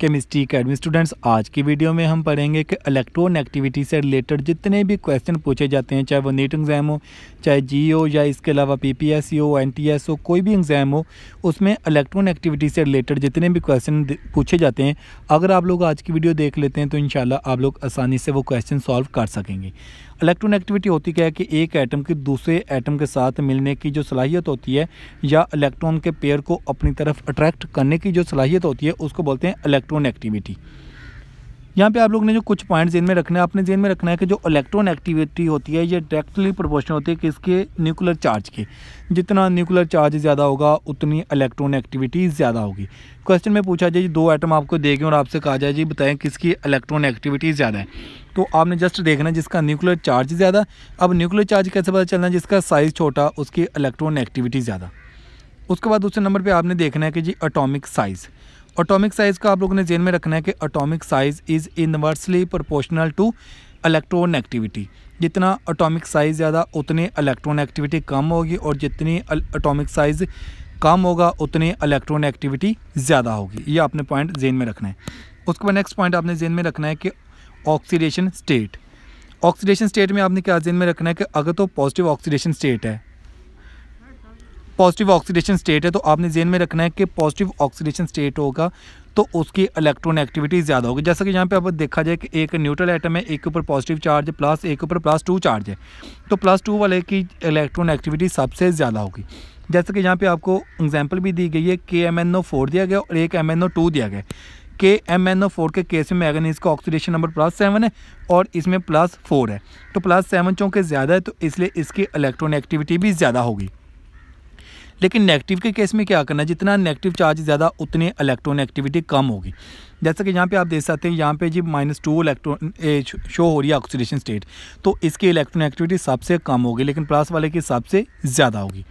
chemistry academy students आज की video में हम पढ़ेंगे कि इलेक्ट्रॉन एक्टिविटी से रिलेटेड जितने भी क्वेश्चन पूछे जाते हैं चाहे वो नीट एग्ज़ाम हो चाहे जी हो e या इसके अलावा पी पी एस सी हो एन टी एस हो कोई भी एग्ज़ाम हो उसमें इलेक्ट्रॉन एक्टिविटी से रिलेटेड जितने भी क्वेश्चन पूछे जाते हैं अगर आप लोग आज की वीडियो देख लेते हैं तो इन आप लोग आसानी से वो क्वेश्चन सॉल्व कर सकेंगे इलेक्ट्रॉन एक्टिविटी होती क्या है कि एक एटम की दूसरे एटम के साथ मिलने की जो सलाहियत होती है या इलेक्ट्रॉन के पेयर को अपनी तरफ अट्रैक्ट करने की जो सलाहियत होती है उसको बोलते हैं इलेक्ट्रॉन एक्टिविटी यहाँ पे आप लोग ने जो कुछ पॉइंट जेन में रखना है आपने जेन में रखना है कि जो इलेक्ट्रॉन एक्टिविटी होती है ये डायरेक्टली प्रोपोर्शनल होती है किसके न्यूक्लियर चार्ज के जितना न्यूक्लियर चार्ज ज़्यादा होगा उतनी इलेक्ट्रॉन एक्टिविटी ज़्यादा होगी क्वेश्चन में पूछा जाए जी दो आइटम आपको देंगे और आपसे कहा जाए जी बताएं किसकी इलेक्ट्रॉन एक्टिविटी ज़्यादा है तो आपने जस्ट देखना जिसका न्यूक्लियर चार्ज ज़्यादा अब न्यूक्लियर चार्ज कैसे पता चलना जिसका साइज़ छोटा उसकी इलेक्ट्रॉन एक्टिविटी ज़्यादा उसके बाद दूसरे नंबर पर आपने देखना है कि जी अटोमिक साइज़ ऑटोमिक साइज़ का आप लोगों ने जेन में रखना है कि atomic size is inversely proportional to electron activity जितना एटॉमिक साइज़ ज़्यादा उतने इलेक्ट्रॉन एक्टिविटी कम होगी और जितनी अटोमिक साइज़ कम होगा उतने इलेक्ट्रॉन एक्टिविटी ज़्यादा होगी ये आपने पॉइंट जेन में रखना है उसके बाद नेक्स्ट पॉइंट आपने जेन में रखना है कि ऑक्सीडेशन स्टेट ऑक्सीडेशन स्टेट में आपने क्या जेन में रखना है कि अगर तो पॉजिटिव ऑक्सीडेशन स्टेट है पॉजिटिव ऑक्सीडेशन स्टेट है तो आपने जेन में रखना है कि पॉजिटिव ऑक्सीडेशन स्टेट होगा तो उसकी इलेक्ट्रॉन एक्टिविटी ज़्यादा होगी जैसा कि यहाँ पे अब देखा जाए कि एक न्यूट्रल आइटम है एक ऊपर पॉजिटिव चार्ज है प्लस एक ऊपर प्लस टू चार्ज है तो प्लस टू वाले की इलेक्ट्रॉन एक्टिविटी सबसे ज़्यादा होगी जैसे कि यहाँ पे आपको एग्जाम्पल भी दी गई है के एम एन ओ फोर दिया गया और एक एम एन ओ टू दिया गया के एम एन ओ फोर के केस में मैगनीज इसका ऑक्सीडेशन नंबर प्लस सेवन है और इसमें प्लस फोर है तो प्लस सेवन चूँकि ज़्यादा है तो इसलिए इसकी इलेक्ट्रॉन एक्टिविटी भी ज़्यादा होगी लेकिन नेगेटिव के केस में क्या करना है जितना नेगेटिव चार्ज ज़्यादा उतने एक्टिविटी कम होगी जैसा कि यहाँ पे आप देख सकते हैं यहाँ पे जी माइनस टू इलेक्ट्रॉन शो हो रही है ऑक्सीडेशन स्टेट तो इसकी इलेक्ट्रॉन एक्टिविटी सबसे कम होगी लेकिन प्लस वाले की सबसे ज़्यादा होगी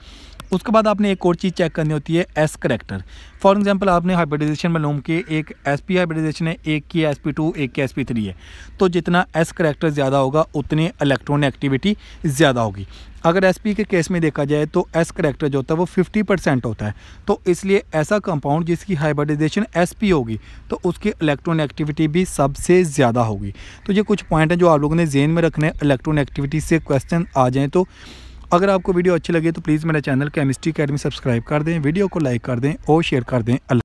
उसके बाद आपने एक और चीज़ चेक करनी होती है एस करेक्टर फॉर एग्जांपल आपने हाइब्रिडाइजेशन में लूम के एक एस पी हाइब्रिडाइजेशन है एक की एस पी टू एक की एस पी थ्री है तो जितना एस करेक्टर ज़्यादा होगा उतनी इलेक्ट्रॉन एक्टिविटी ज़्यादा होगी अगर एस पी के केस में देखा जाए तो एस करेक्टर जो होता है वो फिफ्टी परसेंट होता है तो इसलिए ऐसा कंपाउंड जिसकी हाइब्रिडाइजेशन एस पी होगी तो उसकी इलेक्ट्रॉन एक्टिविटी भी सबसे ज़्यादा होगी तो ये कुछ पॉइंट हैं जो आप लोगों ने जेन में रखने इलेक्ट्रॉन एक्टिविटी से क्वेश्चन आ जाएँ तो अगर आपको वीडियो अच्छी लगे तो प्लीज़ मेरे चैनल केमिस्ट्री अकेडमी सब्सक्राइब कर दें वीडियो को लाइक कर दें और शेयर कर दें